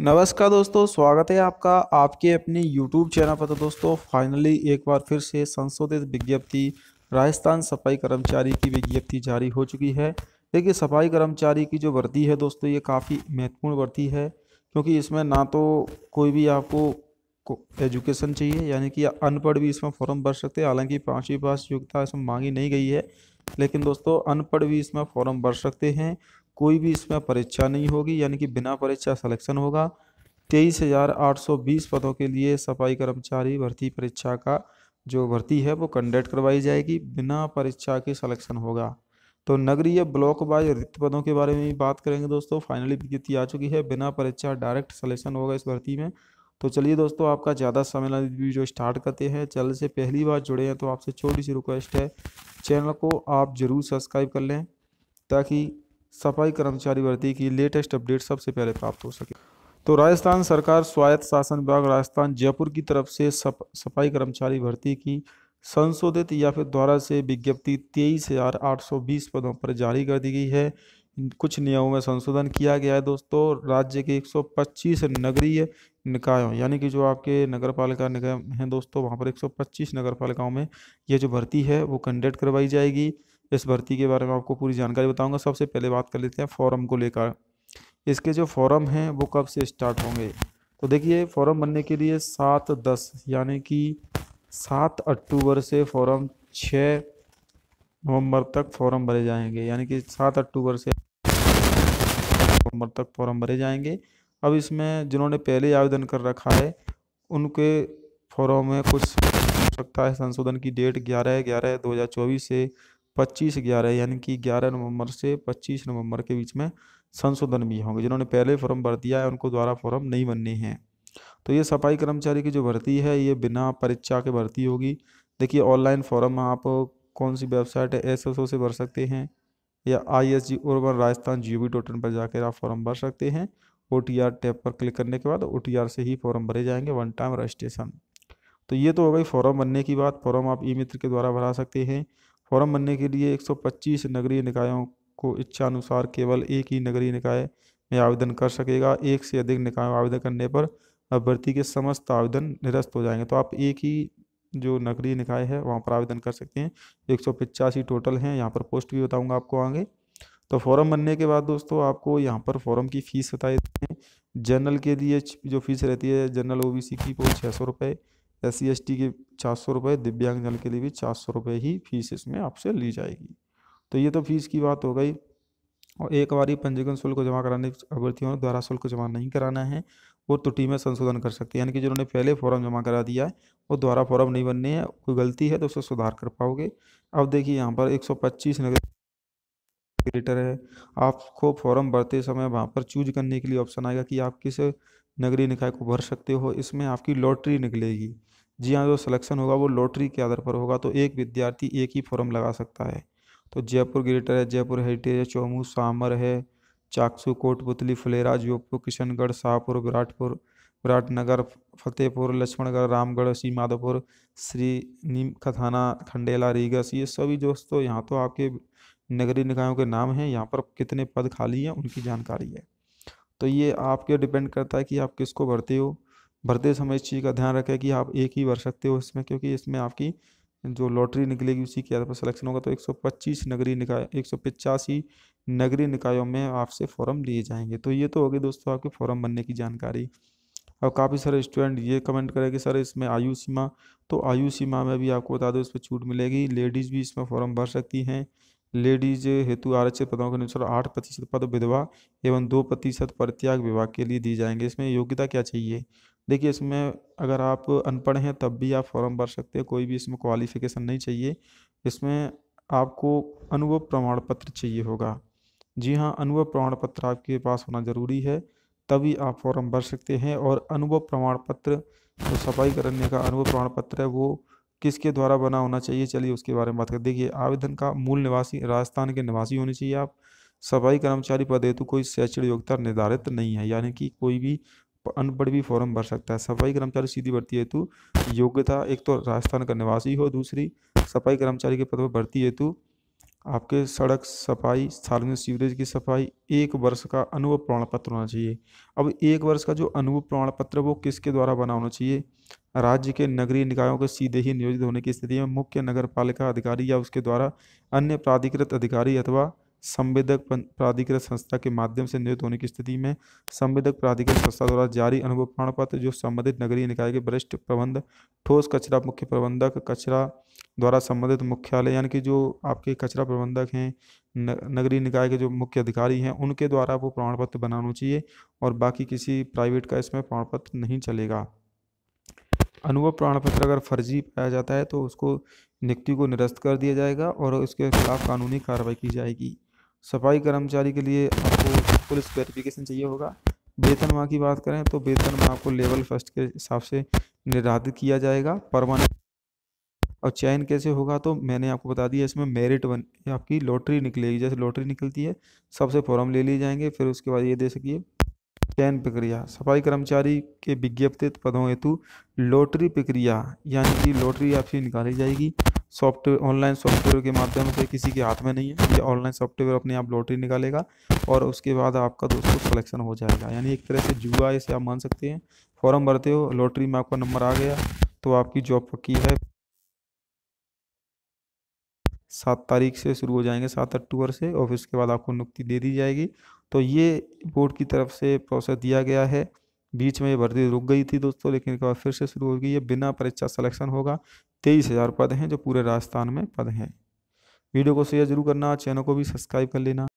नमस्कार दोस्तों स्वागत है आपका आपके अपने YouTube चैनल पर तो दोस्तों फाइनली एक बार फिर से संशोधित विज्ञप्ति राजस्थान सफाई कर्मचारी की विज्ञप्ति जारी हो चुकी है देखिए सफाई कर्मचारी की जो भर्ती है दोस्तों ये काफ़ी महत्वपूर्ण भर्ती है क्योंकि इसमें ना तो कोई भी आपको एजुकेशन चाहिए यानी कि अनपढ़ भी इसमें फॉर्म भर सकते हैं हालांकि पाँचवीं पास योग्यता इसमें मांगी नहीं गई है लेकिन दोस्तों अनपढ़ भी इसमें फॉर्म भर सकते हैं कोई भी इसमें परीक्षा नहीं होगी यानी कि बिना परीक्षा सलेक्शन होगा तेईस हज़ार आठ सौ बीस पदों के लिए सफाई कर्मचारी भर्ती परीक्षा का जो भर्ती है वो कंडक्ट करवाई जाएगी बिना परीक्षा के सलेक्शन होगा तो नगरीय ब्लॉक वाइज रिक्त पदों के बारे में भी बात करेंगे दोस्तों फाइनली विज्ञप्ति आ चुकी है बिना परीक्षा डायरेक्ट सलेक्शन होगा इस भर्ती में तो चलिए दोस्तों आपका ज़्यादा समय ना वीडियो स्टार्ट करते हैं चैनल से पहली बार जुड़े हैं तो आपसे छोटी सी रिक्वेस्ट है चैनल को आप ज़रूर सब्सक्राइब कर लें ताकि सफाई कर्मचारी भर्ती की लेटेस्ट अपडेट सबसे पहले प्राप्त हो सके तो राजस्थान सरकार स्वायत्त शासन विभाग राजस्थान जयपुर की तरफ से सप, सफाई कर्मचारी भर्ती की संशोधित या फिर द्वारा से विज्ञप्ति तेईस हज़ार आठ सौ बीस पदों पर जारी कर दी गई है कुछ नियमों में संशोधन किया गया है दोस्तों राज्य के 125 नगरीय निकायों यानी कि जो आपके नगर पालिका निगम हैं दोस्तों वहाँ पर 125 नगर पालिकाओं में ये जो भर्ती है वो कंडक्ट करवाई जाएगी इस भर्ती के बारे में आपको पूरी जानकारी बताऊंगा सबसे पहले बात कर लेते हैं फॉरम को लेकर इसके जो फॉरम हैं वो कब से स्टार्ट होंगे तो देखिए फॉरम बनने के लिए सात दस यानी कि सात अक्टूबर से फॉरम छः नवंबर तक फॉरम भरे जाएंगे यानी कि सात अक्टूबर से सितंबर तक फॉर्म भरे जाएंगे अब इसमें जिन्होंने पहले आवेदन कर रखा है उनके फॉर्म में कुछ हो सकता है संशोधन की डेट ग्यारह ग्यारह दो हज़ार चौबीस से पच्चीस ग्यारह यानी कि ग्यारह नवंबर से पच्चीस नवंबर के बीच में संशोधन भी होंगे जिन्होंने पहले फॉर्म भर दिया है उनको द्वारा फॉर्म नहीं बनने हैं तो ये सफाई कर्मचारी की जो भर्ती है ये बिना परीक्षा के भर्ती होगी देखिए ऑनलाइन फॉर्म आप कौन सी वेबसाइट है एस से भर सकते हैं या आई एस जी ओरबन Rajasthan G O dot in पर जाकर आप फॉर्म भर सकते हैं ओ टी आर टैब पर क्लिक करने के बाद ओ टी आर से ही फॉर्म भरे जाएंगे वन टाइम रजिस्ट्रेशन तो ये तो हो गई फॉर्म भरने की बात फॉर्म आप ई मित्र के द्वारा भरा सकते हैं फॉर्म भरने के लिए 125 नगरीय निकायों को इच्छा अनुसार केवल एक ही नगरीय निकाय में आवेदन कर सकेगा एक से अधिक निकायों आवेदन करने पर अभ्यर्थी के समस्त आवेदन निरस्त हो जाएंगे तो आप एक ही जो नगरीय निकाय है वहाँ पर आवेदन कर सकते हैं एक सौ पिचासी टोटल हैं यहाँ पर पोस्ट भी बताऊँगा आपको आगे तो फॉर्म बनने के बाद दोस्तों आपको यहाँ पर फॉर्म की फ़ीस बताई देते हैं जनरल के लिए जो फीस रहती है जनरल ओबीसी की वो छः सौ रुपये एस सी एस टी के चार सौ रुपये दिव्यांगजन के लिए भी चार सौ रुपये ही फीस इसमें आपसे ली जाएगी तो ये तो फीस की बात हो गई और एक बार ही पंजीकरण शुल्क जमा कराने अभ्यर्थियों द्वारा शुल्क जमा नहीं कराना है वो त्रुटि तो में संशोधन कर सकते हैं यानी कि जिन्होंने पहले फॉर्म जमा करा दिया है वो दोबारा फॉर्म नहीं बनने हैं कोई गलती है तो उससे सुधार कर पाओगे अब देखिए यहाँ पर एक नगर ग्रेटर है आपको फॉर्म भरते समय वहाँ पर चूज करने के लिए ऑप्शन आएगा कि आप किस नगरीय निकाय को भर सकते हो इसमें आपकी लॉटरी निकलेगी जी हाँ जो सिलेक्शन होगा वो लॉटरी के आधार पर होगा तो एक विद्यार्थी एक ही फॉर्म लगा सकता है तो जयपुर ग्रेटर है जयपुर हेरिटेज है चौमू सामर है चाकसू कोटपुतली फुलेरा जोधपुर किशनगढ़ शाहपुर विराटपुर विराटनगर फतेहपुर लक्ष्मणगढ़ रामगढ़ श्री माधोपुर श्री नीम खथाना खंडेला रीगस तो ये सभी दोस्तों यहाँ तो आपके नगरीय निकायों के नाम हैं यहाँ पर कितने पद खाली हैं उनकी जानकारी है तो ये आपके डिपेंड करता है कि आप किसको भरते हो भरते समय इस चीज़ का ध्यान रखें कि आप एक ही भर सकते हो इसमें क्योंकि इसमें आपकी जो लॉटरी निकलेगी उसी के आधार पर सिलेक्शन होगा तो 125 नगरीय निकाय एक नगरीय निकायों में आपसे फॉर्म लिए जाएंगे तो ये तो हो गई दोस्तों आपके फॉर्म भरने की जानकारी अब काफ़ी सारे स्टूडेंट ये कमेंट करें कि सर इसमें आयु सीमा तो आयु सीमा में भी आपको बता दो इस पर छूट मिलेगी लेडीज़ भी इसमें फॉर्म भर सकती हैं लेडीज हेतु आरक्षित पदों के अनुसार आठ प्रतिशत पद विधवा एवं दो प्रतिशत परित्याग विभाग के लिए दिए जाएंगे इसमें योग्यता क्या चाहिए देखिए इसमें अगर आप अनपढ़ हैं तब भी आप फॉर्म भर सकते हैं कोई भी इसमें क्वालिफिकेशन नहीं चाहिए इसमें आपको अनुभव प्रमाण पत्र चाहिए होगा जी हाँ अनुभव प्रमाण पत्र आपके पास होना ज़रूरी है तभी आप फॉर्म भर सकते हैं और अनुभव प्रमाण पत्र जो सफाई करने का अनुभव प्रमाण पत्र है वो किसके द्वारा बना होना चाहिए चलिए उसके बारे में बात कर देखिए आवेदन का मूल निवासी राजस्थान के निवासी होने चाहिए आप सफाई कर्मचारी पद हेतु कोई शैक्षणिक योग्यता निर्धारित नहीं है यानी कि कोई भी अनपढ़ भी फॉर्म भर सकता है सफाई कर्मचारी सीधी भर्ती हेतु योग्यता एक तो राजस्थान का निवासी हो दूसरी सफाई कर्मचारी के पद पर भर्ती हेतु आपके सड़क सफाई सार्वजनिक सीवरेज की सफाई एक वर्ष का अनुभव प्रमाण पत्र होना चाहिए अब एक वर्ष का जो अनुभव प्रमाण पत्र वो किसके द्वारा बना होना चाहिए राज्य के नगरीय निकायों के सीधे ही नियोजित होने की स्थिति में मुख्य नगर पालिका अधिकारी या उसके द्वारा अन्य प्राधिकृत अधिकारी अथवा संवेदक प्राधिकृत संस्था के माध्यम से नियुक्त होने की स्थिति में संवेदक प्राधिकृत संस्था द्वारा जारी अनुभव प्रमाण पत्र जो संबंधित नगरीय निकाय के वरिष्ठ प्रबंध ठोस कचरा मुख्य प्रबंधक कचरा द्वारा संबंधित मुख्यालय यानी कि जो आपके कचरा प्रबंधक हैं नगरीय निकाय के जो मुख्य अधिकारी हैं उनके द्वारा वो प्रमाण पत्र बनाना चाहिए और बाकी किसी प्राइवेट का इसमें प्रमाण पत्र नहीं चलेगा अनुभव प्रमाण पत्र अगर फर्जी पाया जाता है तो उसको नियुक्ति को निरस्त कर दिया जाएगा और उसके खिलाफ कानूनी कार्रवाई की जाएगी सफाई कर्मचारी के लिए आपको पुलिस वेरिफिकेशन चाहिए होगा वेतन माह की बात करें तो वेतन माह को लेवल फर्स्ट के हिसाब से निर्धारित किया जाएगा परमानेंट और चयन कैसे होगा तो मैंने आपको बता दिया इसमें मेरिट वन आपकी लॉटरी निकलेगी जैसे लॉटरी निकलती है सबसे फॉर्म ले लिए जाएंगे फिर उसके बाद ये दे सकिए चयन प्रक्रिया सफाई कर्मचारी के विज्ञप्तित पदों हेतु लॉटरी प्रक्रिया यानी कि लॉटरी आपसे निकाली जाएगी सॉफ्टवेयर ऑनलाइन सॉफ्टवेयर के माध्यम से किसी के हाथ में नहीं है ये ऑनलाइन सॉफ्टवेयर अपने आप लॉटरी निकालेगा और उसके बाद आपका दोस्तों सलेक्शन हो जाएगा यानी एक तरह से जुआ इसे आप मान सकते हैं फॉर्म भरते हो लॉटरी में आपका नंबर आ गया तो आपकी जॉब पक्की है सात तारीख से शुरू हो जाएंगे सात अक्टूबर से और फिर उसके बाद आपको नियुक्ति दे दी जाएगी तो ये बोर्ड की तरफ से प्रोसेस दिया गया है बीच में ये भर्ती रुक गई थी दोस्तों लेकिन एक बार फिर से शुरू होगी ये बिना परीक्षा सलेक्शन होगा तेईस हज़ार पद हैं जो पूरे राजस्थान में पद हैं वीडियो को शेयर जरूर करना चैनल को भी सब्सक्राइब कर लेना